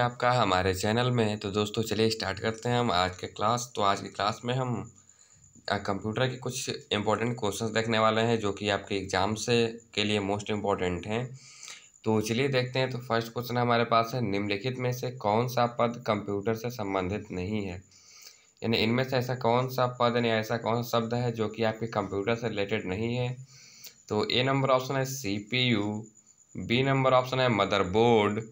आपका हमारे चैनल में तो दोस्तों चलिए स्टार्ट करते हैं हम आज के क्लास तो आज की क्लास में हम कंप्यूटर के कुछ इम्पोर्टेंट क्वेश्चंस देखने वाले हैं जो कि आपके एग्ज़ाम से के लिए मोस्ट इम्पॉर्टेंट हैं तो चलिए देखते हैं तो फर्स्ट क्वेश्चन हमारे पास है निम्नलिखित में से कौन सा पद कंप्यूटर से संबंधित नहीं है यानी इनमें से ऐसा कौन सा पद यानी ऐसा कौन सा शब्द है जो कि आपके कंप्यूटर से रिलेटेड नहीं है तो ए नंबर ऑप्शन है सी बी नंबर ऑप्शन है मदरबोर्ड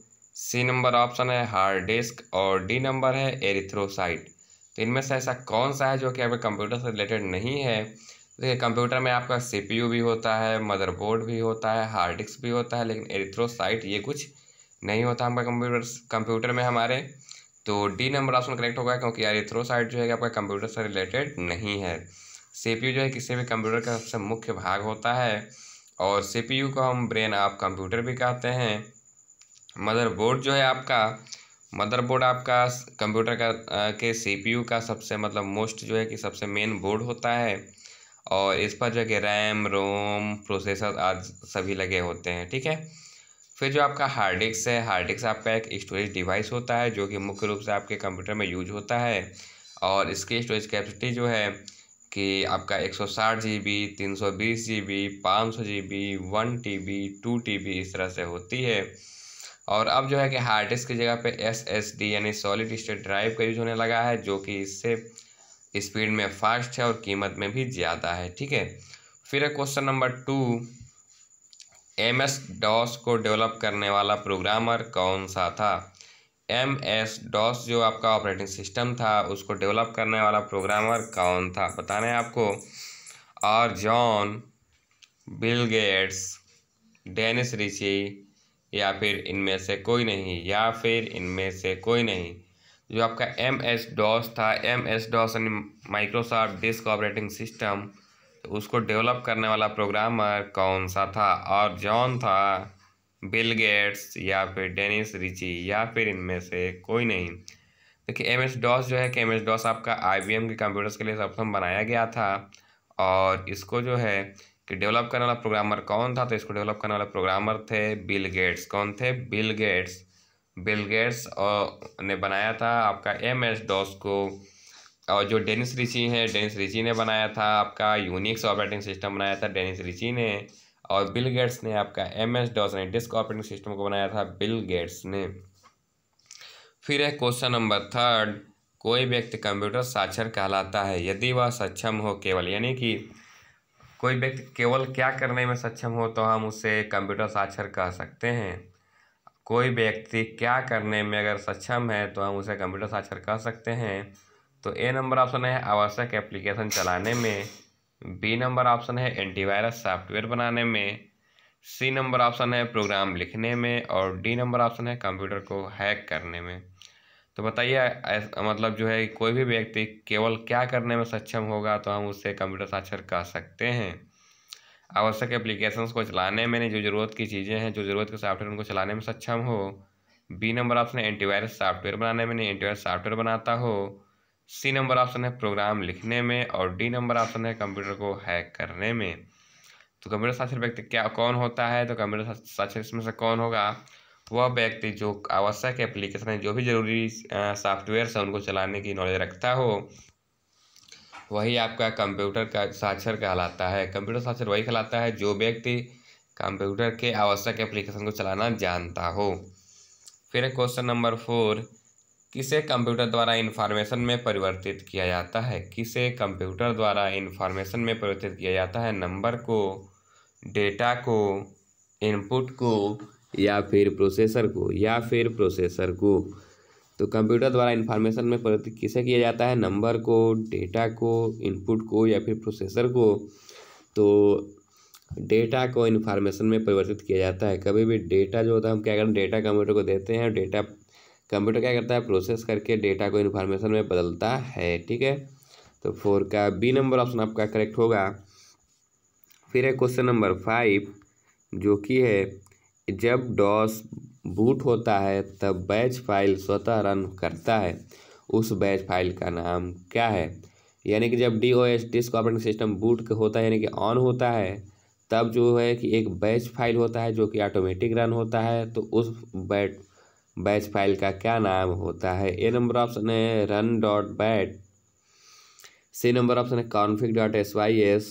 सी नंबर ऑप्शन है हार्ड डिस्क और डी नंबर है एरिथ्रोसाइट तो इनमें से ऐसा कौन सा है जो कि अभी कंप्यूटर से रिलेटेड नहीं है देखिए कंप्यूटर में आपका सीपीयू भी होता है मदरबोर्ड भी होता है हार्ड डिस्क भी होता है लेकिन एरिथ्रोसाइट ये कुछ नहीं होता हमारे कंप्यूटर कंप्यूटर में हमारे तो डी नंबर ऑप्शन करेक्ट होगा क्योंकि एरिथ्रोसाइट जो है कि आपका कंप्यूटर से रिलेटेड नहीं है सी जो है किसी भी कंप्यूटर का सबसे मुख्य भाग होता है और सी को हम ब्रेन ऑफ कंप्यूटर भी कहते हैं मदरबोर्ड जो है आपका मदरबोर्ड आपका कंप्यूटर का आ, के सीपीयू का सबसे मतलब मोस्ट जो है कि सबसे मेन बोर्ड होता है और इस पर जो है कि रैम रोम प्रोसेसर आज सभी लगे होते हैं ठीक है फिर जो आपका हार्ड डिस्क है हार्ड डिस्क आपका एक स्टोरेज डिवाइस होता है जो कि मुख्य रूप से आपके कंप्यूटर में यूज होता है और इसकी स्टोरेज कैपेसिटी जो है कि आपका एक सौ साठ जी बी तीन सौ बीस जी बी पाँच सौ G B one T B two T B इस तरह से होती है और अब जो है कि हार्ड डिस्क की जगह पे एस एस डी यानी सॉलिड स्टेट ड्राइव का यूज़ होने लगा है जो कि इससे स्पीड में फास्ट है और कीमत में भी ज़्यादा है ठीक है फिर है question number two M S DOS को डेवलप करने वाला प्रोग्रामर कौन सा था एम एस डॉस जो आपका ऑपरेटिंग सिस्टम था उसको डेवलप करने वाला प्रोग्रामर कौन था बताने आपको और John Bill Gates Dennis Ritchie या फिर इनमें से कोई नहीं या फिर इनमें से कोई नहीं जो आपका एम एस डॉस था एम एस डॉस यानी माइक्रोसॉफ्ट डिस्क ऑपरेटिंग सिस्टम तो उसको डेवलप करने वाला प्रोग्रामर कौन सा था और जॉन था बिल गेट्स या फिर डेनिस रिची या फिर इनमें से कोई नहीं देखिए एम एस डॉस जो है कि एम एस डॉस आपका आई एम के कंप्यूटर्स के लिए सबसे बनाया गया था और इसको जो है कि डेवलप करने वाला प्रोग्रामर कौन था तो इसको डेवलप करने वाला प्रोग्रामर थे बिल गेट्स कौन थे बिल गेट्स बिल गेट्स ने बनाया था आपका एम एस डॉस को और जो डेनिस रिची हैं डेनिस रिची ने बनाया था आपका यूनिक्स ऑपरेटिंग सिस्टम बनाया था डेनिस रिची ने और बिल गेट्स ने आपका एम एस डॉस ने डिस्क ऑपरेटिंग सिस्टम को बनाया था बिल गेट्स ने फिर है क्वेश्चन नंबर थर्ड कोई व्यक्ति कंप्यूटर साक्षर कहलाता है यदि वह सक्षम हो केवल यानी कि कोई व्यक्ति केवल क्या करने में सक्षम हो तो हम उसे कंप्यूटर साक्षर कह सकते हैं कोई व्यक्ति क्या करने में अगर सक्षम है तो हम उसे कंप्यूटर साक्षर कह सकते हैं तो ए नंबर ऑप्शन है आवश्यक एप्लीकेशन चलाने में बी नंबर ऑप्शन है एंटीवायरस सॉफ्टवेयर बनाने में सी नंबर ऑप्शन है प्रोग्राम लिखने में और डी नंबर ऑप्शन है कंप्यूटर को हैक करने में तो बताइए मतलब जो है कोई भी व्यक्ति केवल क्या करने में सक्षम होगा तो हम उससे कंप्यूटर साक्षर कह सकते हैं आवश्यक एप्लीकेशंस को चलाने में जो ज़रूरत की चीज़ें हैं जो ज़रूरत के सॉफ्टवेयर उनको चलाने में सक्षम हो बी नंबर ऑप्शन है एंटीवायरस सॉफ्टवेयर बनाने में एंटीवायरस सॉफ्टवेयर बनाता हो सी नंबर ऑप्शन है प्रोग्राम लिखने में और डी नंबर ऑप्शन है कंप्यूटर को हैक करने में तो कंप्यूटर साक्षर व्यक्ति क्या कौन होता है तो कंप्यूटर साक्षर इसमें से कौन होगा वह व्यक्ति जो आवश्यक एप्लीकेशन है जो भी जरूरी सॉफ्टवेयर है उनको चलाने की नॉलेज रखता हो वही आपका कंप्यूटर का साक्षर कहलाता है कंप्यूटर साक्षर वही कहलाता है जो व्यक्ति कंप्यूटर के आवश्यक एप्लीकेशन को चलाना जानता हो फिर क्वेश्चन नंबर फोर किसे कंप्यूटर द्वारा इन्फॉर्मेशन में परिवर्तित किया जाता है किसे कंप्यूटर द्वारा इन्फॉर्मेशन में परिवर्तित किया जाता है नंबर को डेटा को इनपुट को या फिर प्रोसेसर को या फिर प्रोसेसर को तो कंप्यूटर द्वारा इन्फॉर्मेशन में परिवर्तित किसे किया जाता है नंबर को डेटा को इनपुट को या फिर प्रोसेसर को तो डेटा को इन्फॉर्मेशन में परिवर्तित किया जाता है कभी भी डेटा जो होता है हम क्या करें डेटा कंप्यूटर को देते हैं डेटा कंप्यूटर क्या करता है प्रोसेस करके डेटा को इन्फॉर्मेशन में बदलता है ठीक है तो फोर का बी नंबर ऑप्शन आपका करेक्ट होगा फिर है क्वेश्चन नंबर फाइव जो कि है जब डॉस बूट होता है तब बैच फाइल स्वतः रन करता है उस बैच फाइल का नाम क्या है यानी कि जब D O S disk operating system boot होता है यानी कि ऑन होता है तब जो है कि एक बैच फाइल होता है जो कि ऑटोमेटिक रन होता है तो उस बैट बैच फाइल का क्या नाम होता है ए नंबर ऑप्शन है run dot bat C number option है config dot S Y S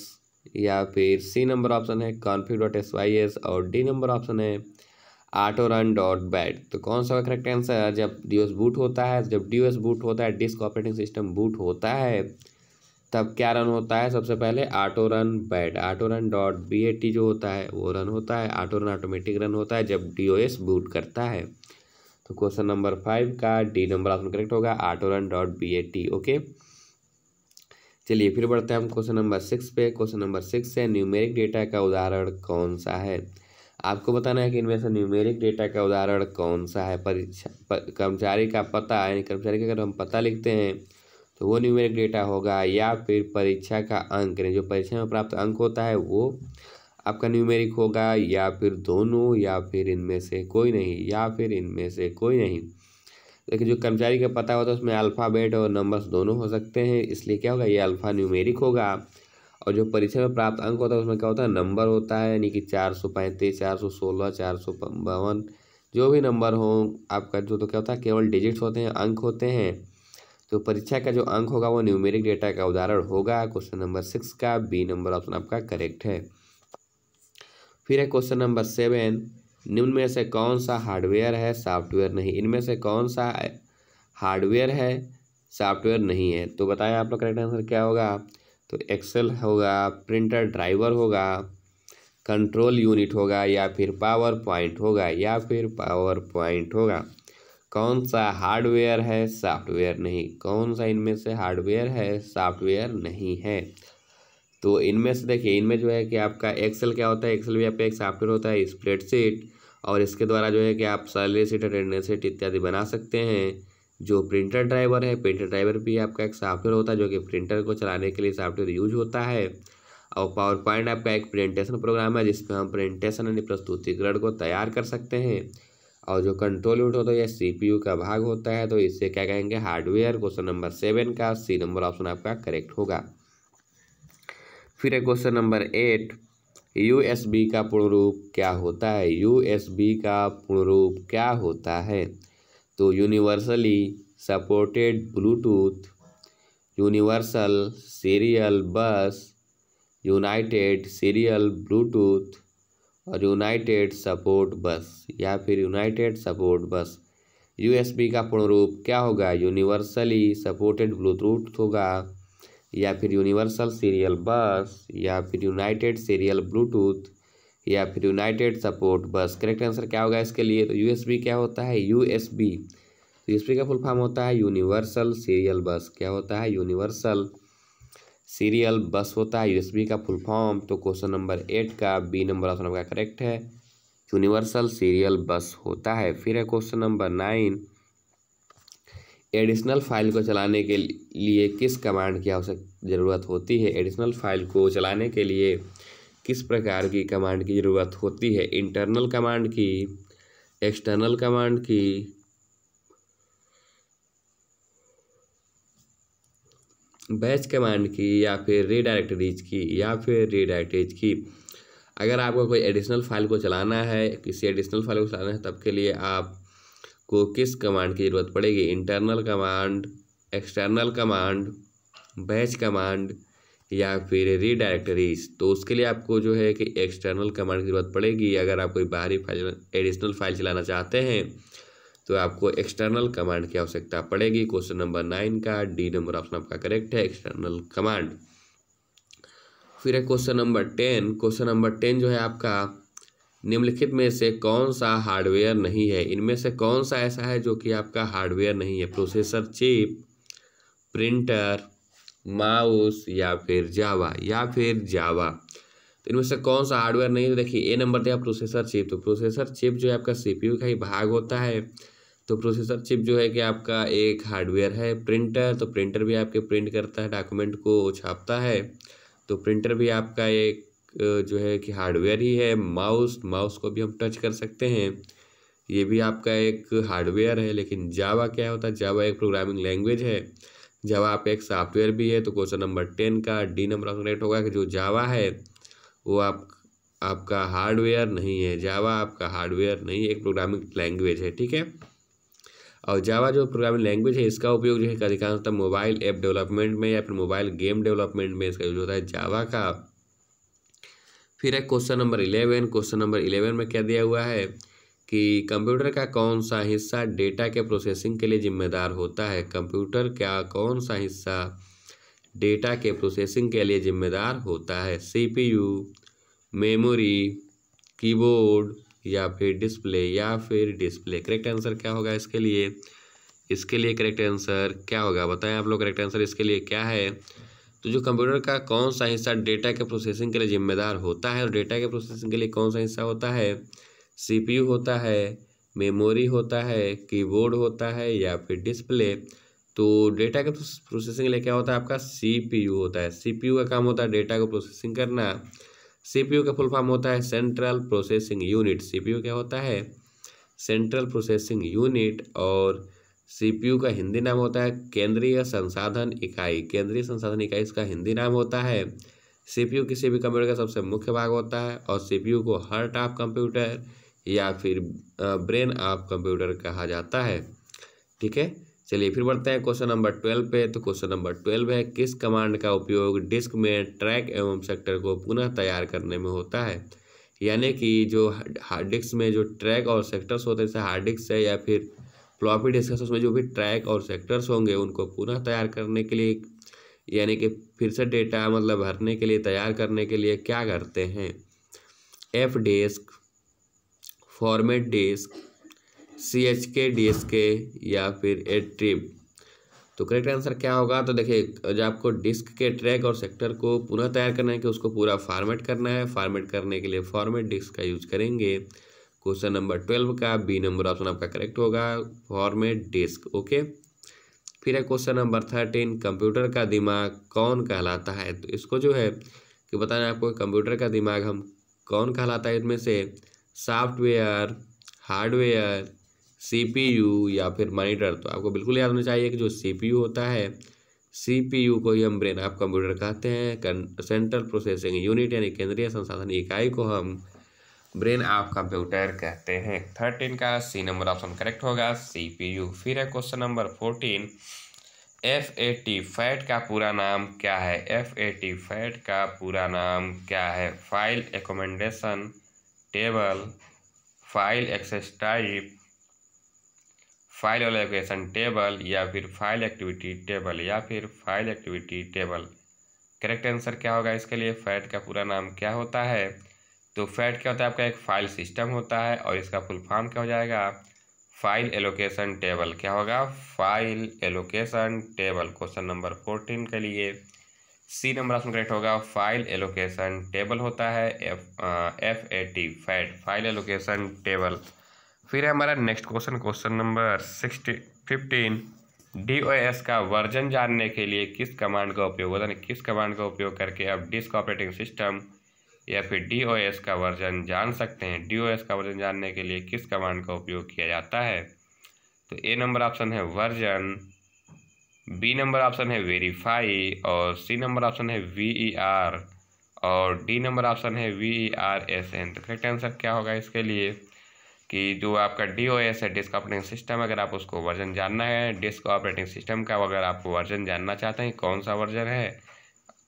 या फिर सी नंबर ऑप्शन है config dot S Y S और डी नंबर ऑप्शन है आटो रन डॉट बैट तो कौन सा करेक्ट आंसर है जब डी बूट होता है जब डी बूट होता है डिस्क ऑपरेटिंग सिस्टम बूट होता है तब क्या रन होता है सबसे पहले auto run bat auto run dot B A T जो होता है वो रन होता है आटो रन ऑटोमेटिक रन होता है जब डी ओ एस बूट करता है तो क्वेश्चन नंबर फाइव का डी नंबर ऑप्शन करेक्ट होगा auto run dot B A T okay चलिए फिर बढ़ते हैं हम क्वेश्चन नंबर सिक्स पे क्वेश्चन नंबर सिक्स है न्यूमेरिक डेटा का उदाहरण कौन सा है आपको बताना है कि इनमें से न्यूमेरिक डेटा का उदाहरण कौन सा है परीक्षा पर, कर्मचारी का पता यानी कर्मचारी का अगर हम पता लिखते हैं तो वो न्यूमेरिक डेटा होगा या फिर परीक्षा का अंक यानी जो परीक्षा में प्राप्त अंक होता है वो आपका न्यूमेरिक होगा या फिर दोनों या फिर इनमें से कोई नहीं या फिर इनमें से कोई नहीं लेकिन जो कर्मचारी का पता होता है उसमें अल्फ़ाबेट और नंबर्स दोनों हो सकते हैं इसलिए क्या होगा ये अल्फ़ा न्यूमेरिक होगा और जो परीक्षा में प्राप्त अंक होता है उसमें क्या होता है नंबर होता है यानी कि चार सौ पैंतीस चार सौ सोलह चार सौ बावन जो भी नंबर हो आपका जो तो क्या होता है केवल डिजिट्स होते हैं अंक होते हैं तो परीक्षा का जो अंक होगा वो न्यूमेरिक डेटा का उदाहरण होगा क्वेश्चन नंबर सिक्स का बी नंबर ऑप्शन आपका करेक्ट है फिर है क्वेश्चन नंबर सेवन निम्न में से कौन सा हार्डवेयर है सॉफ्टवेयर नहीं इनमें से कौन सा हार्डवेयर है सॉफ्टवेयर नहीं है तो बताएं आप लोग करेक्ट आंसर क्या होगा तो एक्सेल होगा प्रिंटर ड्राइवर होगा कंट्रोल यूनिट होगा या फिर पावर पॉइंट होगा या फिर पावर पॉइंट होगा कौन सा हार्डवेयर है सॉफ्टवेयर नहीं कौन सा इनमें से हार्डवेयर है सॉफ्टवेयर नहीं है तो इनमें से देखिए इनमें जो है कि आपका एक्सेल क्या होता है एक्सेल भी आपका एक सॉफ्टवेयर होता है स्प्रेडशीट और इसके द्वारा जो है कि आप सैलरी सीट अटेंडेंस सीट इत्यादि बना सकते हैं जो प्रिंटर ड्राइवर है प्रिंटर ड्राइवर भी आपका एक सॉफ्टवेयर होता है जो कि प्रिंटर को चलाने के लिए सॉफ्टवेयर यूज होता है और पावर पॉइंट आपका एक प्रिंटेशन प्रोग्राम है जिसमें हम प्रिंटेशन यानी प्रस्तुतिकरण को तैयार कर सकते हैं और जो कंट्रोल यूनिट होता है यह यू का भाग होता है तो इससे क्या कहेंगे हार्डवेयर क्वेश्चन नंबर सेवन का सी नंबर ऑप्शन आपका करेक्ट होगा फिर है क्वेश्चन नंबर एट यू का पूर्ण रूप क्या होता है यू का पूर्ण रूप क्या होता है तो universally supported Bluetooth universal serial bus united serial Bluetooth और यूनाइटेड सपोर्ट बस या फिर यूनाइटेड सपोर्ट बस यू का पूर्ण रूप क्या होगा यूनिवर्सली सपोर्टेड ब्लूटूथ होगा या फिर यूनिवर्सल सीरियल बस या फिर यूनाइटेड सीरियल ब्लूटूथ या फिर united support bus correct answer क्या होगा इसके लिए तो यूएसबी क्या होता है यूएसबी तो यूएसबी का फुल फॉर्म होता है यूनिवर्सल सीरियल बस क्या होता है यूनिवर्सल सीरियल बस होता है यूएसबी का फुल फॉर्म तो क्वेश्चन नंबर एट का बी नंबर ऑप्शन आपका करेक्ट है यूनिवर्सल सीरियल बस होता है फिर है question number nine additional file को चलाने के लिए किस कमांड की आवश्यक ज़रूरत होती है एडिशनल फाइल को चलाने के लिए किस प्रकार की कमांड की ज़रूरत होती है इंटरनल कमांड की एक्सटर्नल कमांड की बैच कमांड की या फिर रीडायरेक्ट रीच की या फिर रीडायरेक्ट रीच की अगर आपको कोई एडिशनल फाइल को चलाना है किसी एडिशनल फाइल को चलाना है तब के लिए आप को किस कमांड की ज़रूरत पड़ेगी internal command external command batch command या फिर रीडायरेक्टरीज तो उसके लिए आपको जो है कि एक्सटर्नल कमांड की ज़रूरत पड़ेगी अगर आप कोई बाहरी फाइल एडिशनल फाइल चलाना चाहते हैं तो आपको एक्सटर्नल कमांड की आवश्यकता पड़ेगी क्वेश्चन नंबर नाइन का डी नंबर ऑप्शन आपका करेक्ट है एक्सटर्नल कमांड फिर है question number ten question number ten जो है आपका निम्नलिखित में से कौन सा हार्डवेयर नहीं है इनमें से कौन सा ऐसा है जो कि आपका हार्डवेयर नहीं है प्रोसेसर चिप प्रिंटर माउस या फिर जावा या फिर जावा तो इनमें से कौन सा हार्डवेयर नहीं है देखिए ए नंबर दिया प्रोसेसर चिप तो प्रोसेसर चिप जो है आपका सीपीयू का ही भाग होता है तो प्रोसेसर चिप जो है कि आपका एक हार्डवेयर है प्रिंटर तो प्रिंटर भी आपके प्रिंट करता है डॉक्यूमेंट को छापता है तो प्रिंटर भी आपका एक जो है कि हार्डवेयर ही है माउस माउस को भी हम टच कर सकते हैं ये भी आपका एक हार्डवेयर है लेकिन जावा क्या होता है जावा एक प्रोग्रामिंग लैंग्वेज है जावा आप एक सॉफ्टवेयर भी है तो क्वेश्चन नंबर टेन का डी नंबर करेक्ट होगा कि जो जावा है वो आप आपका हार्डवेयर नहीं है जावा आपका हार्डवेयर नहीं है एक प्रोग्रामिंग लैंग्वेज है ठीक है और जावा जो प्रोग्रामिंग लैंग्वेज है इसका उपयोग जो है अधिकांशतः मोबाइल ऐप डेवलपमेंट में या फिर मोबाइल गेम डेवलपमेंट में इसका यूज होता है जावा का फिर है question number eleven question number eleven में क्या दिया हुआ है कि कंप्यूटर का कौन सा हिस्सा डेटा के प्रोसेसिंग के लिए जिम्मेदार होता है कंप्यूटर का कौन सा हिस्सा डेटा के प्रोसेसिंग के लिए जिम्मेदार होता है सीपीयू मेमोरी कीबोर्ड या फिर डिस्प्ले या फिर डिस्प्ले करेक्ट आंसर क्या होगा इसके लिए इसके लिए करेक्ट आंसर क्या होगा बताएं आप लोग करेक्ट आंसर इसके लिए क्या है तो जो कंप्यूटर का कौन सा हिस्सा डेटा के प्रोसेसिंग के लिए जिम्मेदार होता है और डेटा के प्रोसेसिंग के लिए कौन सा हिस्सा होता है सीपीयू होता है मेमोरी होता है कीबोर्ड होता है या फिर डिस्प्ले तो डेटा के प्रोसेसिंग के लिए क्या होता है आपका सीपीयू होता है सीपीयू का काम होता है डेटा को प्रोसेसिंग करना सीपीयू का फुल फॉर्म होता है सेंट्रल प्रोसेसिंग यूनिट सीपीयू क्या होता है सेंट्रल प्रोसेसिंग यूनिट और सीपीयू का हिंदी नाम होता है केंद्रीय संसाधन इकाई केंद्रीय संसाधन इकाई इसका हिंदी नाम होता है सीपीयू किसी भी कंप्यूटर का सबसे मुख्य भाग होता है और सीपीयू को हार्ट ऑफ कंप्यूटर या फिर ब्रेन ऑफ कंप्यूटर कहा जाता है ठीक है चलिए फिर बढ़ते हैं क्वेश्चन नंबर ट्वेल्व पे तो क्वेश्चन नंबर ट्वेल्व है किस कमांड का उपयोग डिस्क में ट्रैक एवं सेक्टर को पुनः तैयार करने में होता है यानी कि जो हार्ड डिस्क में जो ट्रैक और सेक्टर्स होते हैं जैसे हार्ड डिस्क है या फिर फ्लॉपी डिस्क में जो भी ट्रैक और सेक्टर्स होंगे उनको पुनः तैयार करने के लिए यानी कि फिर से डेटा मतलब भरने के लिए तैयार करने के लिए क्या करते हैं F disk format disk C H K D S K या फिर ए ट्रिप तो करेक्ट आंसर क्या होगा तो देखिए जब आपको डिस्क के ट्रैक और सेक्टर को पुनः तैयार करना है कि उसको पूरा फॉर्मेट करना है फॉर्मेट करने के लिए फॉर्मेट डिस्क का यूज करेंगे क्वेश्चन नंबर ट्वेल्व का बी नंबर ऑप्शन आपका करेक्ट होगा फॉर्मेट डिस्क ओके फिर है क्वेश्चन नंबर थर्टीन कंप्यूटर का दिमाग कौन कहलाता है तो इसको जो है कि बताना आपको कंप्यूटर का दिमाग हम कौन कहलाता है इनमें से सॉफ्टवेयर हार्डवेयर सीपीयू या फिर मॉनिटर तो आपको बिल्कुल याद होना चाहिए कि जो सीपीयू होता है सीपीयू को ही हम ब्रेन ऑफ कंप्यूटर कहते हैं सेंट्रल प्रोसेसिंग यूनिट यानी केंद्रीय संसाधन इकाई को हम ब्रेन आप कंप्यूटर कहते हैं थर्टीन का सी नंबर ऑप्शन करेक्ट होगा सीपीयू फिर है question number fourteen F A T FAT का पूरा नाम क्या है एफ ए टी फैट का पूरा नाम क्या है file accommodation table file access type file allocation table या फिर फाइल एक्टिविटी टेबल या फिर file activity table correct answer क्या होगा इसके लिए फैट का पूरा नाम क्या होता है तो फैट क्या होता है आपका एक फाइल सिस्टम होता है और इसका फुल फॉर्म क्या हो जाएगा फाइल एलोकेशन टेबल क्या होगा file allocation table question number fourteen के लिए सी नंबर ऑप्शन करेक्ट होगा फाइल एलोकेशन टेबल होता है F F A T FAT file allocation table फिर है हमारा next question question number sixty fifteen D O S का वर्जन जानने के लिए किस कमांड का उपयोग होता है किस कमांड का उपयोग करके आप डिस्क ऑपरेटिंग सिस्टम या फिर डी का वर्जन जान सकते हैं डी का वर्जन जानने के लिए किस कमांड का उपयोग किया जाता है तो ए नंबर ऑप्शन है वर्जन बी नंबर ऑप्शन है वेरीफाई और सी नंबर ऑप्शन है वी ई आर और डी नंबर ऑप्शन है V E R S N तो करेक्ट आंसर क्या होगा इसके लिए कि जो आपका डी ओ एस है डिस्क ऑपरेटिंग सिस्टम अगर आप उसको वर्जन जानना है डिस्क ऑपरेटिंग सिस्टम का अगर आप वर्जन जानना चाहते हैं कौन सा वर्जन है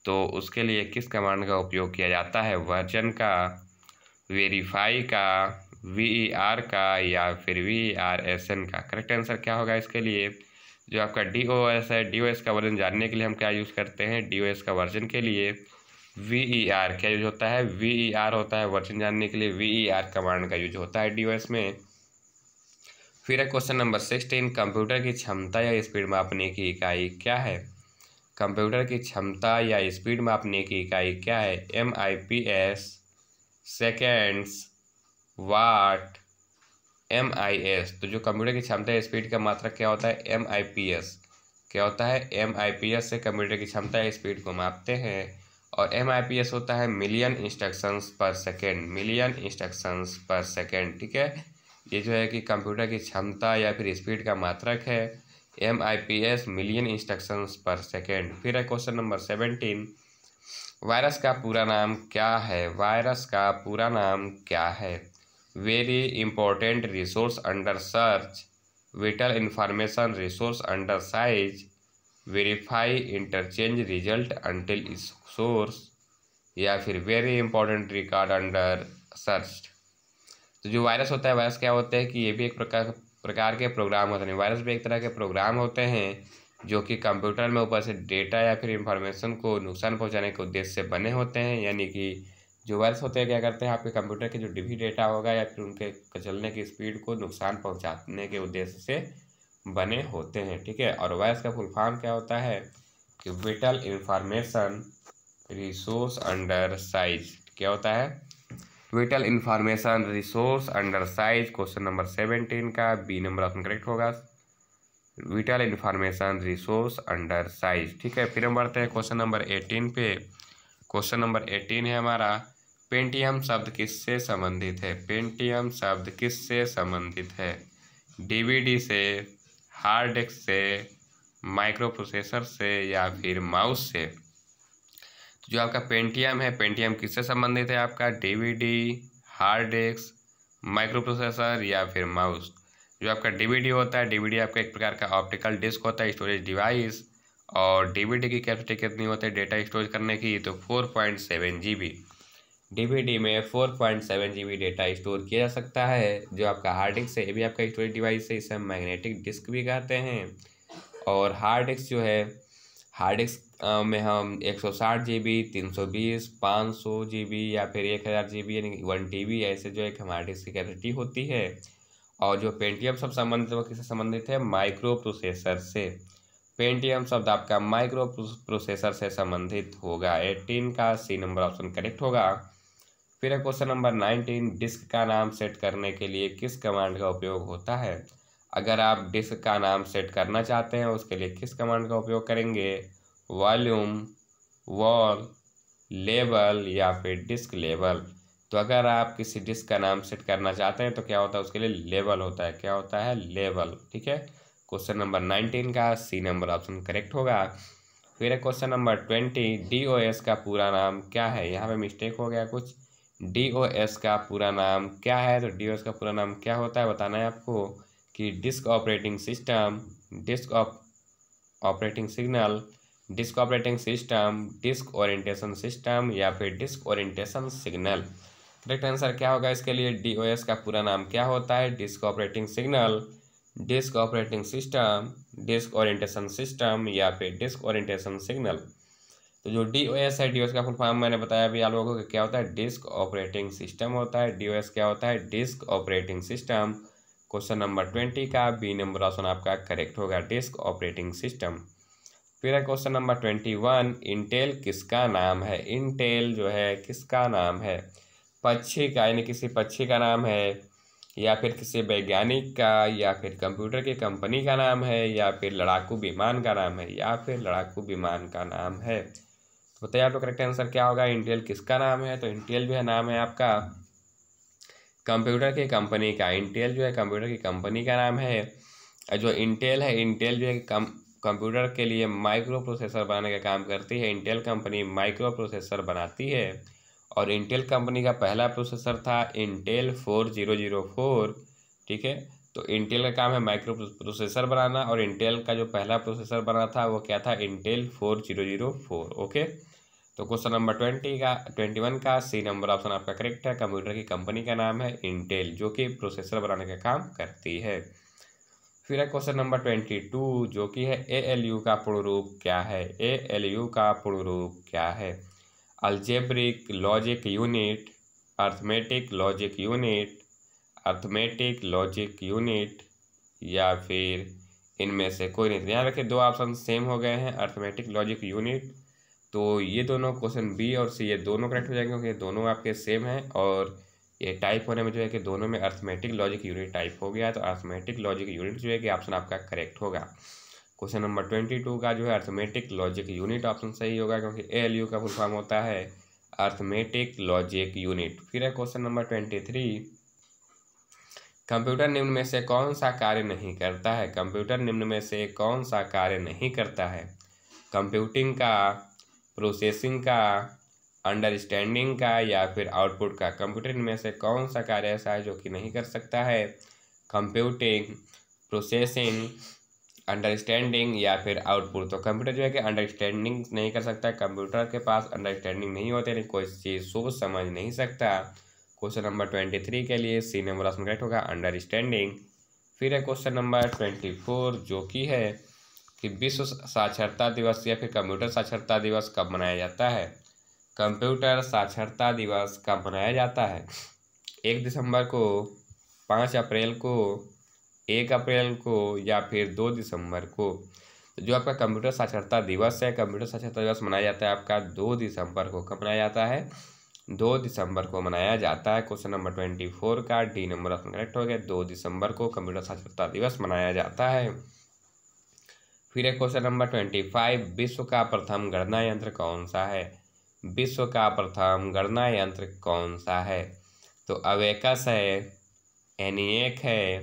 तो उसके लिए किस कमांड का उपयोग किया जाता है वर्जन का वेरीफाई का वी ई आर का या फिर V E R S N का करेक्ट आंसर क्या होगा इसके लिए जो आपका डी ओ एस है डी ओ एस का वर्जन जानने के लिए हम क्या यूज़ करते हैं डी ओ एस का वर्जन के लिए वी ई आर क्या यूज होता है वी ई आर होता है वर्जन जानने के लिए वी ई आर कमांड का यूज होता है डी ओ एस में फिर है क्वेश्चन नंबर सिक्सटीन कंप्यूटर की क्षमता या स्पीड मापने की इकाई क्या है कंप्यूटर की क्षमता या स्पीड मापने की इकाई क्या है M I P S seconds watt M I S तो जो कंप्यूटर की क्षमता या स्पीड का मात्रक क्या होता है एम आई पी एस क्या होता है एम आई पी एस से कंप्यूटर की क्षमता या स्पीड को मापते हैं और एम आई पी एस होता है million instructions per second million instructions per second ठीक है ये जो है कि कंप्यूटर की क्षमता या फिर स्पीड का मात्रक है M I P S million instructions per second फिर है क्वेश्चन नंबर सेवेंटीन वायरस का पूरा नाम क्या है वायरस का पूरा नाम क्या है very important resource under search vital information resource under size verify interchange result until is source या फिर very important record under search तो जो वायरस होता है वायरस क्या होता है कि ये भी एक प्रकार प्रकार के प्रोग्राम होते हैं वायरस भी एक तरह के प्रोग्राम होते हैं जो कि कंप्यूटर में ऊपर से डेटा या फिर इंफॉर्मेशन को नुकसान पहुंचाने के उद्देश्य से बने होते हैं यानी कि जो वायरस होते हैं क्या करते हैं आपके कंप्यूटर के जो डिवी डेटा होगा या फिर उनके चलने की स्पीड को नुकसान पहुंचाने के उद्देश्य से बने होते हैं ठीक है और वायरस का फुल फॉर्म क्या होता है कि vital information resource under size क्या होता है vital information resource under size question number seventeen का बी नंबर ऑप्शन करेक्ट होगा vital information resource under size ठीक है फिर हम बढ़ते हैं क्वेश्चन नंबर एटीन पे क्वेश्चन नंबर एटीन है हमारा पेंटियम शब्द किससे संबंधित है पेंटियम शब्द किससे संबंधित है डीवीडी से हार्ड डिस्क से माइक्रो प्रोसेसर से या फिर माउस से जो आपका पेंटियम है पेंटियम किससे संबंधित है आपका DVD hard disk microprocessor या फिर माउस जो आपका डीवीडी होता है डीवीडी आपका एक प्रकार का ऑप्टिकल डिस्क होता है स्टोरेज डिवाइस और डीवीडी की कैपेसिटी कितनी होती है डेटा स्टोरेज करने की तो four point seven G B D में four point seven G B data store किया जा सकता है जो आपका हार्ड डिस्क है ये भी आपका स्टोरेज डिवाइस है इसे मैग्नेटिक डिस्क भी कहते हैं और हार्ड डिस्क जो है हार्ड डिस्क में हम एक सौ साठ जी बी तीन सौ बीस पाँच सौ जी बी या फिर एक हज़ार जी बी यानी वन टी बी ऐसे जो एक हमारे डिस्क की कैपेसिटी होती है और जो पेंटियम सब संबंधित वो किससे संबंधित है माइक्रो प्रोसेसर से पेंटियम शब्द आपका माइक्रो प्रोसेसर से संबंधित होगा एटीन का सी नंबर ऑप्शन करेक्ट होगा फिर है क्वेश्चन नंबर नाइनटीन डिस्क का नाम सेट करने के लिए किस कमांड का उपयोग होता है अगर आप डिस्क का नाम सेट करना चाहते हैं उसके लिए किस कमांड का उपयोग करेंगे वॉल्यूम वॉल लेबल या फिर डिस्क लेबल तो अगर आप किसी डिस्क का नाम सेट करना चाहते हैं तो क्या होता है उसके लिए लेबल होता है क्या होता है लेबल ठीक है क्वेश्चन नंबर नाइनटीन का सी नंबर ऑप्शन करेक्ट होगा फिर question number twenty D O S का पूरा नाम क्या है यहाँ पे मिस्टेक हो गया कुछ डी ओ एस का पूरा नाम क्या है तो डी ओ एस का पूरा नाम क्या होता है बताना है आपको कि disk operating system disk operating signal disk operating system disk orientation system या फिर disk orientation signal correct answer क्या होगा इसके लिए एस का पूरा नाम क्या होता है disk operating signal disk operating system disk orientation system या फिर डिस्क ओरिएंटेशन सिग्नल तो जो डी ओ एस है डी का फुल फॉर्म मैंने बताया अभी आप लोगों को क्या होता है डिस्क ऑपरेटिंग सिस्टम होता है डी क्या होता है disk operating system question number twenty का बी नंबर ऑप्शन आपका करेक्ट होगा डिस्क ऑपरेटिंग सिस्टम फिर है question number twenty one Intel किसका नाम है इंटेल जो है किसका नाम है पक्षी का यानी किसी पक्षी का नाम है या फिर किसी वैज्ञानिक का या फिर कंप्यूटर की कंपनी का नाम है या फिर लड़ाकू विमान का नाम है या फिर लड़ाकू विमान का नाम है तो बताइए आपको करेक्ट आंसर क्या होगा इंटेल किसका नाम है तो इंटेल जो है नाम है आपका कंप्यूटर की कंपनी का इंटेल जो है कंप्यूटर की कंपनी का नाम है जो इंटेल है इंटेल जो है कम कंप्यूटर के लिए माइक्रो प्रोसेसर बनाने का काम करती है इंटेल कंपनी माइक्रो प्रोसेसर बनाती है और इंटेल कंपनी का पहला प्रोसेसर था Intel four zero zero four ठीक है तो इंटेल का काम है माइक्रो प्रोसेसर बनाना और इंटेल का जो पहला प्रोसेसर बना था वो क्या था Intel four zero zero four okay तो क्वेश्चन नंबर ट्वेंटी का ट्वेंटी वन का सी नंबर ऑप्शन आपका करेक्ट है कंप्यूटर की कंपनी का नाम है इंटेल जो कि प्रोसेसर बनाने का काम करती है फिर है क्वेश्चन नंबर ट्वेंटी टू जो कि है ए एल यू का पूर्ण रूप क्या है ए एल यू का पूर्ण रूप क्या है algebraic logic unit arithmetic logic unit arithmetic logic unit या फिर इनमें से कोई नहीं तो ध्यान रखें दो ऑप्शन सेम हो गए हैं अर्थमेटिक लॉजिक यूनिट तो ये दोनों क्वेश्चन बी और सी ये दोनों करेक्ट हो जाएंगे क्योंकि दोनों आपके सेम हैं और ये टाइप होने में जो है कि दोनों में अर्थमेटिक लॉजिक यूनिट टाइप हो गया तो अर्थमेटिक लॉजिक यूनिट जो है कि ऑप्शन आपका करेक्ट होगा क्वेश्चन नंबर ट्वेंटी टू का जो है अर्थमेटिक लॉजिक यूनिट ऑप्शन सही होगा क्योंकि ए एल यू का फुल फॉर्म होता है अर्थमेटिक लॉजिक यूनिट फिर है question number twenty three computer निम्न में से कौन सा कार्य नहीं करता है कंप्यूटर निम्न में से कौन सा कार्य नहीं करता है कंप्यूटिंग का प्रोसेसिंग का अंडरस्टैंडिंग का या फिर आउटपुट का कंप्यूटर में से कौन सा कार्य ऐसा है जो कि नहीं कर सकता है कंप्यूटिंग प्रोसेसिंग अंडरस्टैंडिंग या फिर आउटपुट तो कंप्यूटर जो है कि अंडरस्टैंडिंग नहीं कर सकता कंप्यूटर के पास अंडरस्टैंडिंग नहीं होते नहीं कोई चीज़ सोच समझ नहीं सकता क्वेश्चन नंबर ट्वेंटी थ्री के लिए सी नंबर ऑप्शन करेक्ट होगा अंडरस्टैंडिंग फिर है क्वेश्चन नंबर ट्वेंटी फोर जो कि है कि विश्व साक्षरता दिवस या फिर कंप्यूटर साक्षरता दिवस कब मनाया जाता है कंप्यूटर साक्षरता दिवस कब मनाया जाता है एक दिसंबर को पाँच अप्रैल को एक अप्रैल को या फिर दो दिसंबर को तो जो आपका कंप्यूटर साक्षरता दिवस है कंप्यूटर साक्षरता दिवस मनाया जाता है आपका दो दिसंबर को कब मनाया जाता है दो दिसंबर को मनाया जाता है क्वेश्चन नंबर ट्वेंटी फोर का डी नंबर ऑप्शन करेक्ट हो गया दो दिसंबर को कंप्यूटर साक्षरता दिवस मनाया जाता है फिर एक क्वेश्चन नंबर ट्वेंटी फाइव विश्व का प्रथम गणना यंत्र कौन सा है विश्व का प्रथम गणना यंत्र कौन सा है तो अवेकस है एनिएक है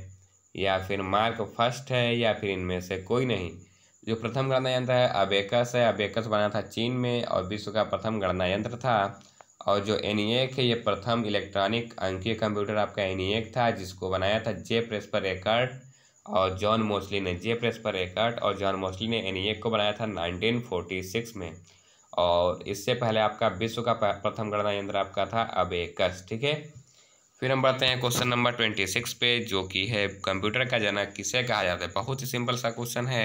या फिर मार्क फर्स्ट है या फिर इनमें से कोई नहीं जो प्रथम गणना यंत्र है अबेकस है अबेकस बना था चीन में और विश्व का प्रथम गणना यंत्र था और जो एनिएक है ये प्रथम इलेक्ट्रॉनिक अंकीय कंप्यूटर आपका एनिएक था जिसको बनाया था जे प्रेस पर एकर्ट और जॉन मोस्ली ने जे प्रेस पर एकर्ट और जॉन मोस्ली ने एनिएक को बनाया था नाइनटीन में और इससे पहले आपका विश्व का प्रथम गणना यंत्र आपका था अबेकस ठीक है फिर हम बढ़ते हैं क्वेश्चन नंबर ट्वेंटी सिक्स पे जो कि है कंप्यूटर का जनक किसे कहा जाता है बहुत ही सिंपल सा क्वेश्चन है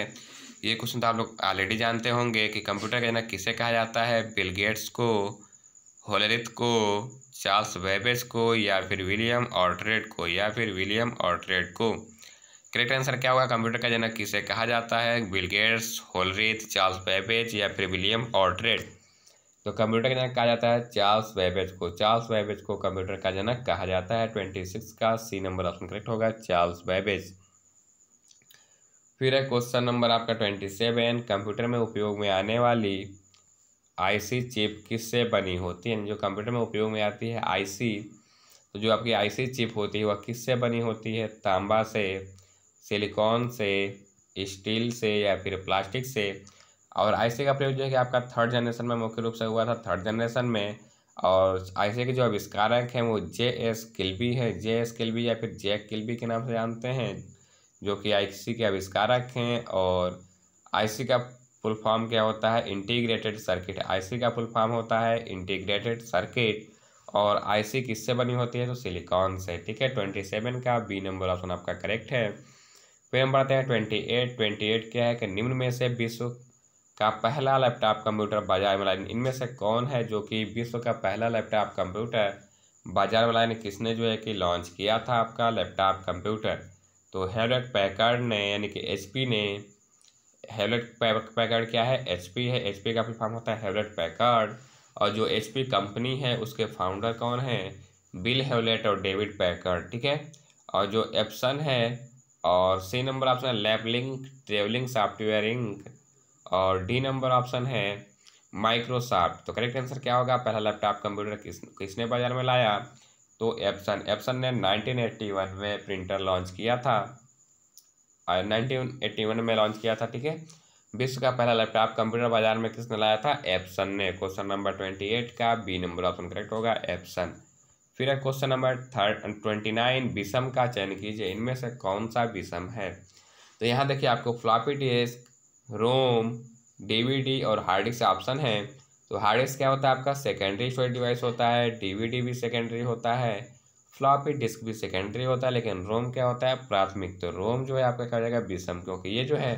ये क्वेश्चन तो आप लोग ऑलरेडी जानते होंगे कि कंप्यूटर का जनक किसे कहा जाता है बिल गेट्स को होलरिथ को चार्ल्स वेबेज को या फिर विलियम ऑर्ट्रेड को या फिर विलियम ऑर्ट्रेड को करेक्ट आंसर क्या होगा कंप्यूटर का जनक किसे कहा जाता है Bill Gates Hollerith Charles Babbage या फिर विलियम ऑर्ट्रेड तो कंप्यूटर का जनक कहा जाता है चार्ल्स वेबेज को चार्ल्स बैबेज को कंप्यूटर का जनक कहा जाता है ट्वेंटी सिक्स का सी नंबर ऑप्शन करेक्ट होगा चार्ल्स बैबेज फिर है क्वेश्चन नंबर आपका ट्वेंटी सेवन कंप्यूटर में उपयोग में आने वाली आईसी चिप किससे बनी होती है जो कंप्यूटर में उपयोग में आती है आईसी तो जो आपकी आईसी चिप होती है वह किससे बनी होती है तांबा से सिलिकॉन से स्टील से या फिर प्लास्टिक से और आईसी का प्रयोग जो है कि आपका थर्ड जनरेशन में मुख्य रूप से हुआ था थर्ड जनरेशन में और आईसी के जो आविष्कारक हैं वो जे एस किल्बी है जे एस किल्बी या फिर जैक किल्बी के नाम से जानते हैं जो कि आईसी के आविष्कारक हैं और आईसी का फुल फॉर्म क्या होता है इंटीग्रेटेड सर्किट आईसी का फुल फॉर्म होता है इंटीग्रेटेड सर्किट और आईसी किससे बनी होती है तो सिलिकॉन से ठीक है ट्वेंटी सेवन का बी नंबर ऑप्शन आपका करेक्ट है फिर हम बढ़ते हैं ट्वेंटी एट ट्वेंटी एट क्या है कि निम्न में से विश्व का पहला लैपटॉप कंप्यूटर बाजार में लाइन इनमें से कौन है जो कि विश्व का पहला लैपटॉप कंप्यूटर बाजार में लाइन किसने जो है कि लॉन्च किया था आपका लैपटॉप कंप्यूटर तो हेवलेट पैकर्ड ने यानी कि एच ने हेवलेट पैकर्ड क्या है एच है एच का भी फॉर्म होता है हेवलेट पैकर्ड और जो एच कंपनी है उसके फाउंडर कौन हैं बिल हेवलेट और डेविड पैकर्ड ठीक है और जो एप्सन है और सी नंबर ऑप्शन है लेबलिंग ट्रेवलिंग सॉफ्टवेयर इंक और डी नंबर ऑप्शन है माइक्रोसॉफ्ट तो करेक्ट आंसर क्या होगा पहला लैपटॉप कंप्यूटर किस किसने बाजार में लाया तो एप्सन एप्सन ने 1981 में प्रिंटर लॉन्च किया था नाइनटीन एट्टी वन में लॉन्च किया था ठीक है विश्व का पहला लैपटॉप कंप्यूटर बाजार में किसने लाया था एप्सन ने क्वेश्चन नंबर ट्वेंटी एट का बी नंबर ऑप्शन करेक्ट होगा एप्सन फिर है question number third twenty nine विषम का चयन कीजिए इनमें से कौन सा विषम है तो यहाँ देखिए आपको फ्लॉपी डिस्क रोम डीवीडी और हार्ड डिस्क ऑप्शन है तो हार्ड डिस्क क्या होता है आपका सेकेंडरी स्टोरेज डिवाइस होता है डीवीडी भी सेकेंडरी होता है फ्लॉपी डिस्क भी सेकेंडरी होता है लेकिन रोम क्या होता है प्राथमिक तो रोम जो है आपका क्या जाएगा विषम क्योंकि ये जो है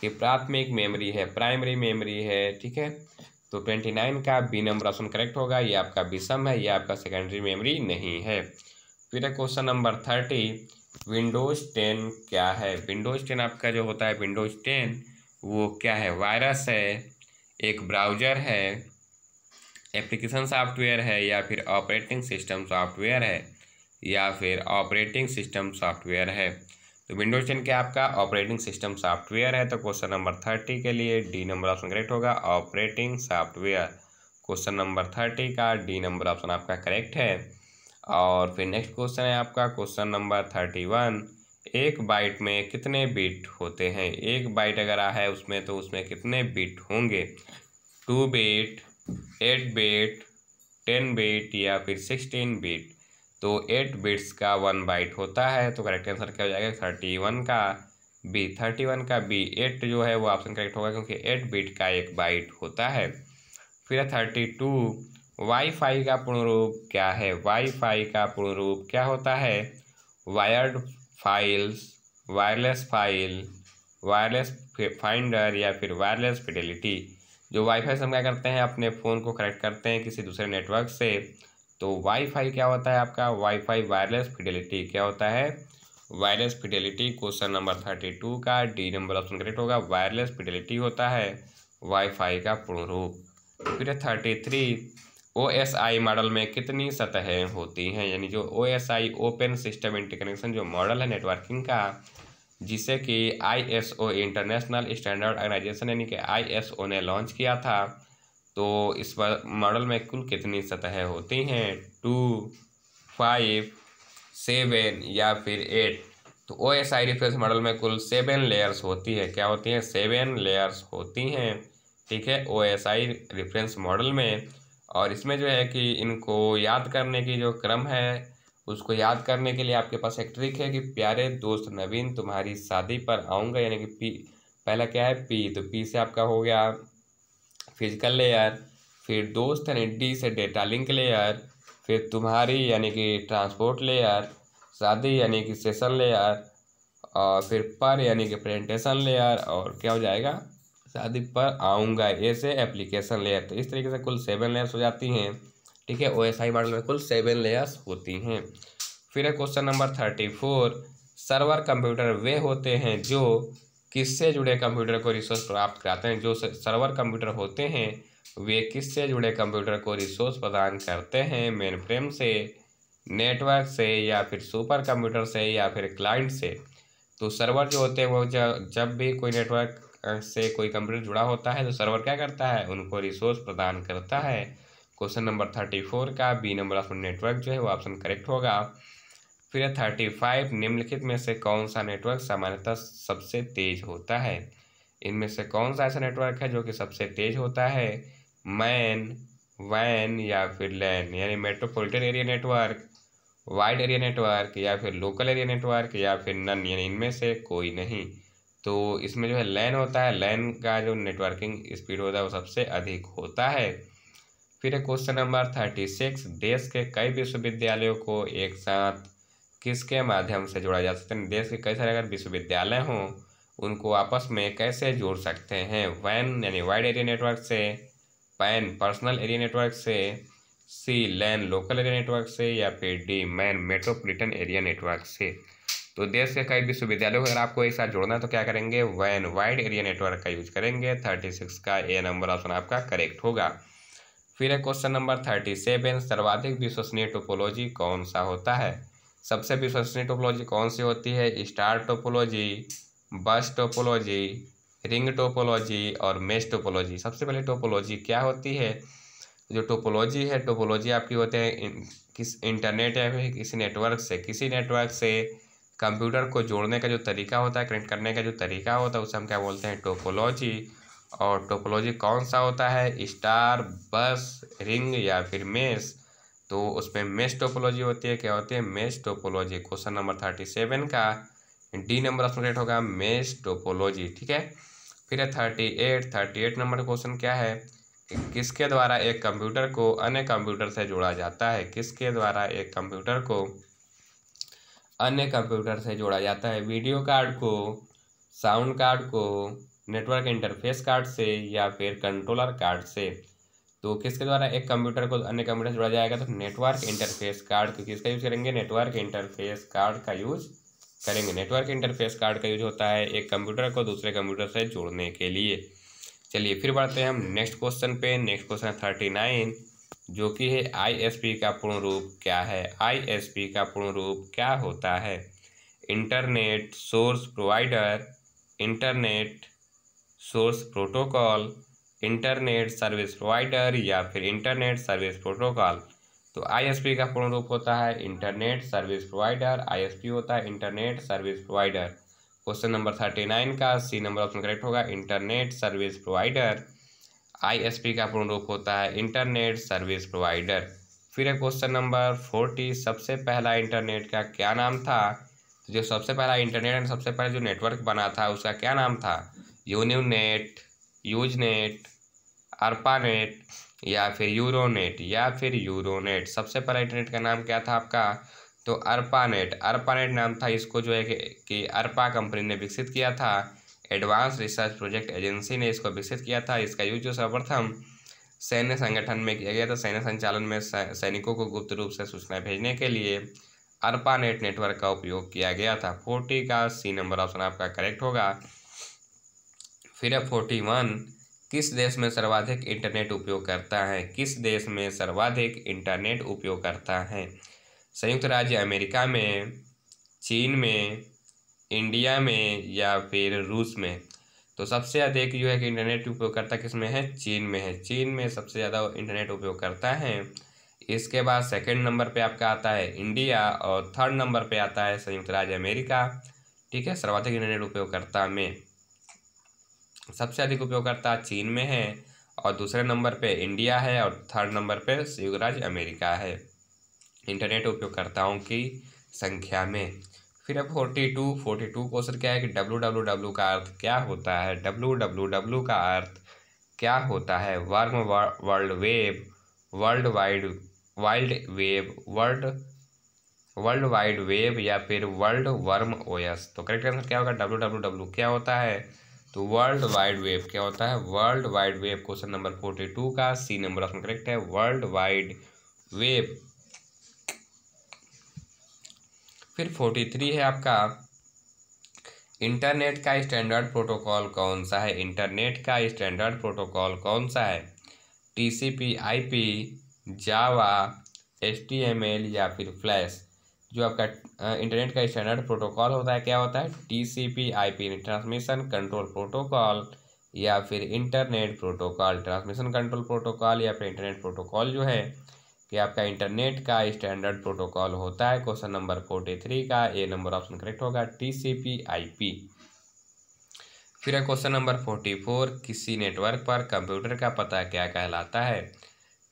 कि प्राथमिक मेमोरी है प्राइमरी मेमोरी है ठीक है तो ट्वेंटी नाइन का बी नंबर ऑप्शन करेक्ट होगा ये आपका विषम है ये आपका सेकेंडरी मेमोरी नहीं है फिर है question number thirty Windows ten क्या है विंडोज़ टेन आपका जो होता है विंडोज़ टेन वो क्या है वायरस है एक ब्राउज़र है एप्लीकेशन सॉफ्टवेयर है या फिर ऑपरेटिंग सिस्टम सॉफ्टवेयर है या फिर ऑपरेटिंग सिस्टम सॉफ्टवेयर है तो विंडोज टेन के आपका ऑपरेटिंग सिस्टम सॉफ्टवेयर है तो क्वेश्चन नंबर थर्टी के लिए डी नंबर ऑप्शन करेक्ट होगा operating software question number thirty का डी नंबर ऑप्शन आपका करेक्ट है और फिर नेक्स्ट क्वेश्चन है आपका क्वेश्चन नंबर थर्टी वन एक बाइट में कितने बीट होते हैं एक बाइट अगर आ है उसमें तो उसमें कितने बीट होंगे two bit eight bit ten bit या फिर सिक्सटीन बीट तो एट बिट्स का वन बाइट होता है तो करेक्ट आंसर क्या हो जाएगा थर्टी वन का बी थर्टी वन का बी एट जो है वो ऑप्शन करेक्ट होगा क्योंकि एट बिट का एक बाइट होता है फिर थर्टी टू फाई का पूर्ण रूप क्या है फाई का पूर्ण रूप क्या होता है wired files wireless file wireless finder या फिर वायरलेस फिडेलिटी जो वाईफाई से हम क्या करते हैं अपने फ़ोन को कनेक्ट करते हैं किसी दूसरे नेटवर्क से तो वाईफाई क्या होता है आपका वाईफाई वायरलेस फिडेलिटी क्या होता है wireless fidelity question number thirty two का डी नंबर ऑप्शन करेक्ट होगा वायरलेस फिडेलिटी होता है वाईफाई का पूर्ण रूप फिर thirty three O S I model में कितनी सतहें होती हैं यानी जो O S I open system interconnection जो मॉडल है नेटवर्किंग का जिसे कि I S O international standard organisation यानी कि आई एस ओ ने लॉन्च किया था तो इस मॉडल में कुल कितनी सतहें होती हैं टू फाइव सेवन या फिर एट तो O S I reference model में कुल सेवन लेयर्स होती है क्या होती हैं सेवन लेयर्स होती हैं ठीक है O S I reference model में और इसमें जो है कि इनको याद करने की जो क्रम है उसको याद करने के लिए आपके पास एक ट्रिक है कि प्यारे दोस्त नवीन तुम्हारी शादी पर आऊँगा यानी कि पी पहला क्या है पी तो पी से आपका हो गया फिजिकल लेयर फिर दोस्त यानी डी से डेटा लिंक लेयर फिर तुम्हारी यानी कि ट्रांसपोर्ट लेयर शादी यानी कि सेशन लेयर और फिर पर यानी कि प्रेजेंटेशन लेयर और क्या हो जाएगा शादी पर आऊँगा ये से एप्लीकेशन लेयर तो इस तरीके से कुल सेवन लेयर्स हो जाती हैं ठीक है ओ एस आई मॉडल में कुल सेवन लेयर्स होती हैं फिर है question number thirty four server computer वे होते हैं जो किससे जुड़े कंप्यूटर को रिसोर्स प्राप्त कराते हैं जो सर्वर कंप्यूटर होते हैं वे किससे जुड़े कंप्यूटर को रिसोर्स प्रदान करते हैं मेन फ्रेम से नेटवर्क से या फिर सुपर कंप्यूटर से या फिर क्लाइंट से तो सर्वर जो होते हैं वो जब भी कोई नेटवर्क से कोई कंप्यूटर जुड़ा होता है तो सर्वर क्या करता है उनको रिसोर्स प्रदान करता है क्वेश्चन नंबर थर्टी फोर का बी नंबर ऑप्शन नेटवर्क जो है वो ऑप्शन करेक्ट होगा फिर है थर्टी फाइव निम्नलिखित में से कौन सा नेटवर्क सामान्यतः सबसे तेज होता है इनमें से कौन सा ऐसा नेटवर्क है जो कि सबसे तेज होता है मैन वैन या फिर लैन यानी metropolitan area network wide area network या फिर लोकल एरिया नेटवर्क या फिर नन यानी इनमें से कोई नहीं तो इसमें जो है लैन होता है लैन का जो नेटवर्किंग स्पीड होता है वो सबसे अधिक होता है फिर क्वेश्चन नंबर थर्टी सिक्स देश के कई विश्वविद्यालयों को एक साथ किसके माध्यम से जोड़ा जा सकता है देश के कई सारे अगर विश्वविद्यालय हों उनको आपस में कैसे जोड़ सकते हैं वैन यानी वाइड एरिया नेटवर्क से पैन पर्सनल एरिया नेटवर्क से C LAN local area network से या फिर D MAN metropolitan area network से तो देश के कई विश्वविद्यालयों को अगर आपको एक साथ जोड़ना है तो क्या करेंगे वैन वाइड एरिया नेटवर्क का यूज करेंगे थर्टी सिक्स का ए नंबर ऑप्शन आपका करेक्ट होगा फिर है क्वेश्चन नंबर थर्टी सेवन सर्वाधिक विश्वसनीय टोपोलॉजी कौन सा होता है सबसे विश्वसनीय टोपोलॉजी कौन सी होती है star topology bus topology ring topology और मेस टोपोलॉजी सबसे पहले टोपोलॉजी क्या होती है जो टोपोलॉजी है टोपोलॉजी आपकी होते हैं किस इंटरनेट या फिर किसी नेटवर्क से किसी नेटवर्क से कंप्यूटर को जोड़ने का जो तरीका होता है कनेक्ट करने का जो तरीका होता है उसे हम क्या बोलते हैं टोपोलॉजी और टोपोलॉजी कौन सा होता है स्टार बस रिंग या फिर मेस तो उसमें मेस टोपोलॉजी होती है क्या होती है mesh topology question number thirty seven का डी नंबर ऑप्शन रेट होगा मेस टोपोलॉजी ठीक है फिर है thirty eight thirty eight number question क्या है कि किसके द्वारा एक कंप्यूटर को अन्य कंप्यूटर से जोड़ा जाता है किसके द्वारा एक कंप्यूटर को अन्य कंप्यूटर से जोड़ा जाता है वीडियो कार्ड को साउंड कार्ड को नेटवर्क इंटरफेस कार्ड से या फिर कंट्रोलर कार्ड से तो किसके द्वारा एक कंप्यूटर को अन्य कंप्यूटर से जोड़ा जाएगा तो नेटवर्क इंटरफेस कार्ड क्योंकि इसका यूज़ करेंगे नेटवर्क इंटरफेस कार्ड का यूज़ करेंगे नेटवर्क इंटरफेस कार्ड का यूज होता है एक कंप्यूटर को दूसरे कंप्यूटर से जोड़ने के लिए चलिए फिर बढ़ते हैं हम नेक्स्ट क्वेश्चन पे नेक्स्ट क्वेश्चन थर्टी नाइन जो कि है आईएसपी का पूर्ण रूप क्या है आईएसपी का पूर्ण रूप क्या होता है internet source provider internet source protocol internet service provider या फिर इंटरनेट सर्विस प्रोटोकॉल तो आईएसपी का पूर्ण रूप होता है इंटरनेट सर्विस प्रोवाइडर आईएसपी होता है internet service provider question number thirty nine का सी नंबर ऑप्शन करेक्ट होगा इंटरनेट सर्विस प्रोवाइडर आईएसपी का पूर्ण रूप होता है इंटरनेट सर्विस प्रोवाइडर फिर क्वेश्चन नंबर फोर्टी सबसे पहला इंटरनेट का क्या नाम था तो जो सबसे पहला इंटरनेट सबसे पहले जो नेटवर्क बना था उसका क्या नाम था यूनिनेट यूजनेट अर्पानेट या फिर यूरोनेट या फिर यूरोनेट सबसे पहला इंटरनेट का नाम क्या था आपका तो अर्पानेट अर्पानेट नाम था इसको जो है कि अर्पा कंपनी ने विकसित किया था एडवांस रिसर्च प्रोजेक्ट एजेंसी ने इसको विकसित किया था इसका यूज जो सर्वप्रथम सैन्य संगठन में किया गया था सैन्य संचालन में सैनिकों को गुप्त रूप से सूचना भेजने के लिए अर्पानेट नेटवर्क का उपयोग किया गया था फोर्टी का सी नंबर ऑप्शन आपका करेक्ट होगा फिर फोर्टी वन किस देश में सर्वाधिक इंटरनेट उपयोग करता है किस देश में सर्वाधिक इंटरनेट उपयोग करता है संयुक्त राज्य अमेरिका में चीन में इंडिया में या फिर रूस में तो सबसे अधिक जो है कि इंटरनेट उपयोगकर्ता किस में है चीन में है चीन में सबसे ज़्यादा इंटरनेट उपयोग करता है इसके बाद सेकंड नंबर पे आपका आता है इंडिया और थर्ड नंबर पे आता है संयुक्त राज्य अमेरिका ठीक है सर्वाधिक इंटरनेट उपयोगकर्ता में सबसे अधिक उपयोगकर्ता चीन में है और दूसरे नंबर पे इंडिया है और थर्ड नंबर पे संयुक्त राज्य अमेरिका है इंटरनेट उपयोगकर्ताओं की संख्या में फिर अब forty two forty two question क्या है कि डब्लू डब्लू डब्लू का अर्थ क्या होता है डब्लू डब्लू डब्लू का अर्थ क्या होता है worm world web world wide wild web world world wide web या फिर वर्ल्ड वर्म ओएस तो करेक्ट आंसर क्या होगा डब्लू डब्लू डब्लू क्या होता है तो वर्ल्ड वाइड वेब क्या होता है world wide web question number forty two का सी नंबर ऑप्शन करेक्ट है वर्ल्ड वाइड वेब फिर फोर्टी थ्री है आपका इंटरनेट का स्टैंडर्ड प्रोटोकॉल कौन सा है इंटरनेट का स्टैंडर्ड प्रोटोकॉल कौन सा है T C P I P Java H T M L या फिर फ्लैश जो आपका इंटरनेट का स्टैंडर्ड प्रोटोकॉल होता है क्या होता है T C P I P transmission control protocol या फिर internet protocol transmission control protocol या फिर इंटरनेट प्रोटोकॉल जो है कि आपका इंटरनेट का स्टैंडर्ड प्रोटोकॉल होता है क्वेश्चन नंबर फोर्टी थ्री का ए नंबर ऑप्शन करेक्ट होगा T C P I P फिर क्वेश्चन नंबर फोर्टी फोर किसी नेटवर्क पर कंप्यूटर का पता क्या कहलाता है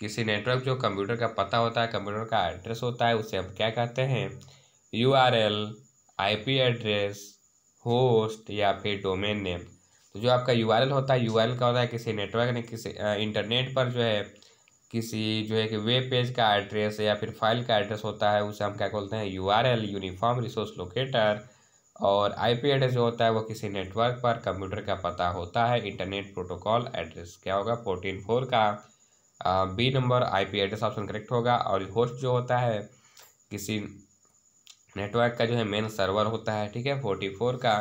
किसी नेटवर्क जो कंप्यूटर का पता होता है कंप्यूटर का एड्रेस होता है उसे हम क्या कहते हैं U R L I P address host या फिर डोमेन नेम तो जो आपका यू आर एल होता है यू आर एल का होता है किसी नेटवर्क ने किसी इंटरनेट पर जो है किसी जो है कि वेब पेज का एड्रेस या फिर फाइल का एड्रेस होता है उसे हम क्या बोलते हैं U R L uniform resource locator और आई पी एड्रेस जो होता है वो किसी नेटवर्क पर कंप्यूटर का पता होता है इंटरनेट प्रोटोकॉल एड्रेस क्या होगा फोर्टीन फोर का B number IP address option correct होगा और होस्ट जो होता है किसी नेटवर्क का जो है मेन सर्वर होता है ठीक है फोर्टी फोर का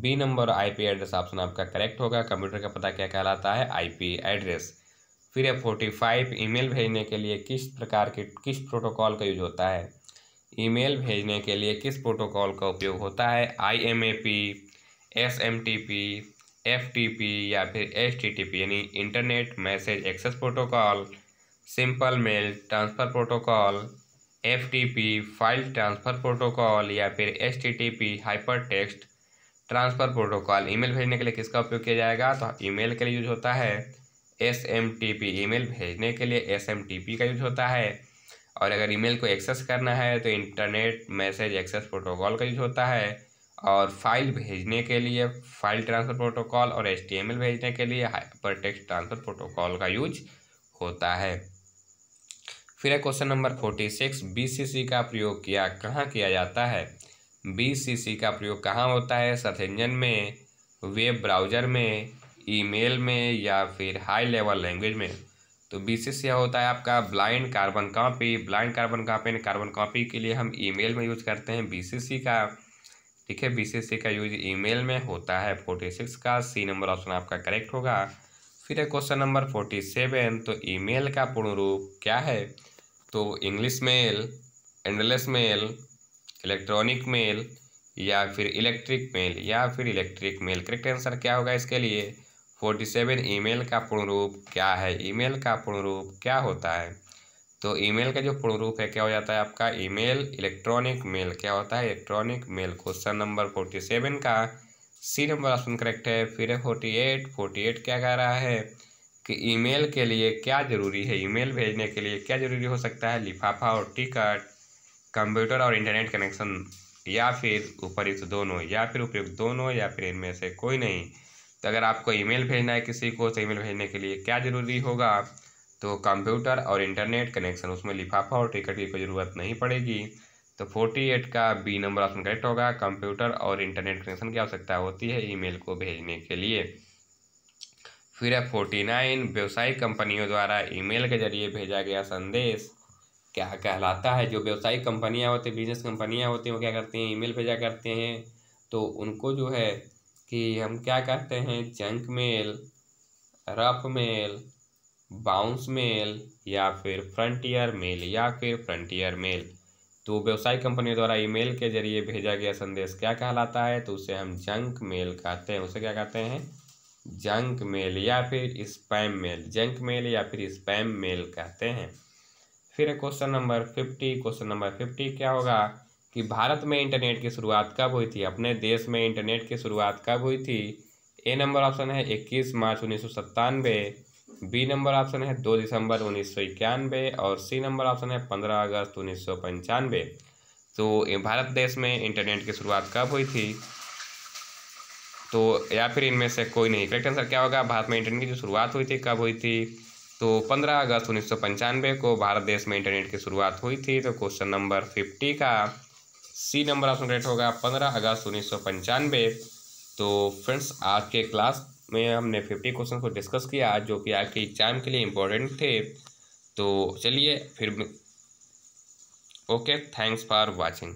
B number IP address option आपका करेक्ट होगा कंप्यूटर का पता क्या कहलाता है आईपी एड्रेस फिर है फोर्टी फाइव ईमेल भेजने के लिए किस प्रकार के किस प्रोटोकॉल का यूज होता है ईमेल भेजने के लिए किस प्रोटोकॉल का उपयोग होता है I M A P S M T P F या फिर एच यानी internet message access protocol simple mail transfer protocol F file transfer protocol या फिर H T hyper text transfer protocol email भेजने के लिए किसका उपयोग किया जाएगा तो ईमेल के लिए यूज होता है S M T P email भेजने के लिए एस एम टी पी का यूज होता है और अगर ईमेल को एक्सेस करना है तो इंटरनेट मैसेज एक्सेस प्रोटोकॉल का यूज होता है और फाइल भेजने के लिए फाइल ट्रांसफ़र प्रोटोकॉल और एच भेजने के लिए हाइपर टेक्स्ट ट्रांसफ़र प्रोटोकॉल का यूज होता है फिर है question number forty six B का प्रयोग किया कहाँ किया जाता है बी का प्रयोग कहाँ होता है सर्च इंजन में वेब ब्राउज़र में ईमेल में या फिर हाई लेवल लैंग्वेज में तो बी होता है आपका blind carbon copy blind carbon copy carbon copy के लिए हम ईमेल में यूज़ करते हैं बी का ठीक है सी का यूज ईमेल में होता है फोर्टी सिक्स का सी नंबर ऑप्शन आपका करेक्ट होगा फिर है क्वेश्चन नंबर फोर्टी सेवन तो ईमेल का पूर्ण रूप क्या है तो English mail endless mail electronic mail या फिर इलेक्ट्रिक मेल या फिर इलेक्ट्रिक मेल करेक्ट आंसर क्या होगा इसके लिए फोर्टी सेवन ई का पूर्ण रूप क्या है ईमेल का पूर्ण रूप क्या होता है तो ईमेल का जो पूर्ण रूप है क्या हो जाता है आपका ईमेल इलेक्ट्रॉनिक मेल क्या होता है electronic mail question number forty seven का सी नंबर ऑप्शन करेक्ट है फिर फोर्टी एट फोर्टी एट क्या कह रहा है कि ईमेल के लिए क्या ज़रूरी है ईमेल भेजने के लिए क्या ज़रूरी हो सकता है लिफाफा और टिकट कंप्यूटर और इंटरनेट कनेक्शन या फिर उपयुक्त दोनों या फिर उपयुक्त दोनों या फिर इनमें से कोई नहीं तो अगर आपको ईमेल भेजना है किसी को तो ईमेल भेजने के लिए क्या ज़रूरी होगा तो कंप्यूटर और इंटरनेट कनेक्शन उसमें लिफाफा और टिकट की कोई ज़रूरत नहीं पड़ेगी तो फोर्टी एट का बी नंबर ऑप्शन करेक्ट होगा कंप्यूटर और इंटरनेट कनेक्शन की आवश्यकता होती है ईमेल को भेजने के लिए फिर है फोर्टी नाइन व्यवसायिक कंपनियों द्वारा ईमेल के जरिए भेजा गया संदेश क्या कहलाता है जो व्यवसायिक कंपनियाँ होती हैं बिजनेस कंपनियाँ होती हैं वो क्या करती हैं मेल भेजा करते हैं तो उनको जो है कि हम क्या कहते हैं junk mail rough mail bounce mail या फिर फ्रंटियर मेल या फिर फ्रंटियर मेल तो व्यवसाय कंपनी द्वारा ईमेल के जरिए भेजा गया संदेश क्या कहलाता है तो उसे हम जंक मेल कहते हैं उसे क्या कहते हैं जंक मेल या फिर स्पैम मेल जंक मेल या फिर स्पैम मेल कहते हैं फिर question number fifty question number fifty क्या होगा कि भारत में इंटरनेट की शुरुआत कब हुई थी अपने देश में इंटरनेट की शुरुआत कब हुई थी ए नंबर ऑप्शन है इक्कीस मार्च उन्नीस सौ सत्तानवे बी नंबर ऑप्शन है दो दिसंबर उन्नीस सौ इक्यानवे और सी नंबर ऑप्शन है पंद्रह अगस्त उन्नीस सौ पंचानवे तो भारत देश में इंटरनेट की शुरुआत कब हुई थी तो या फिर इनमें से कोई नहीं करेक्ट आंसर क्या होगा भारत में इंटरनेट की जो शुरुआत हुई थी कब हुई थी तो पंद्रह अगस्त उन्नीस को भारत देश में इंटरनेट की शुरुआत हुई थी तो क्वेश्चन नंबर फिफ्टी का सी नंबर ऑप्शन करेक्ट होगा पंद्रह अगस्त उन्नीस तो फ्रेंड्स आज के क्लास में हमने फिफ्टी क्वेश्चन को डिस्कस किया आज जो कि आपके एग्जाम के लिए इम्पोर्टेंट थे तो चलिए फिर ओके थैंक्स फॉर वॉचिंग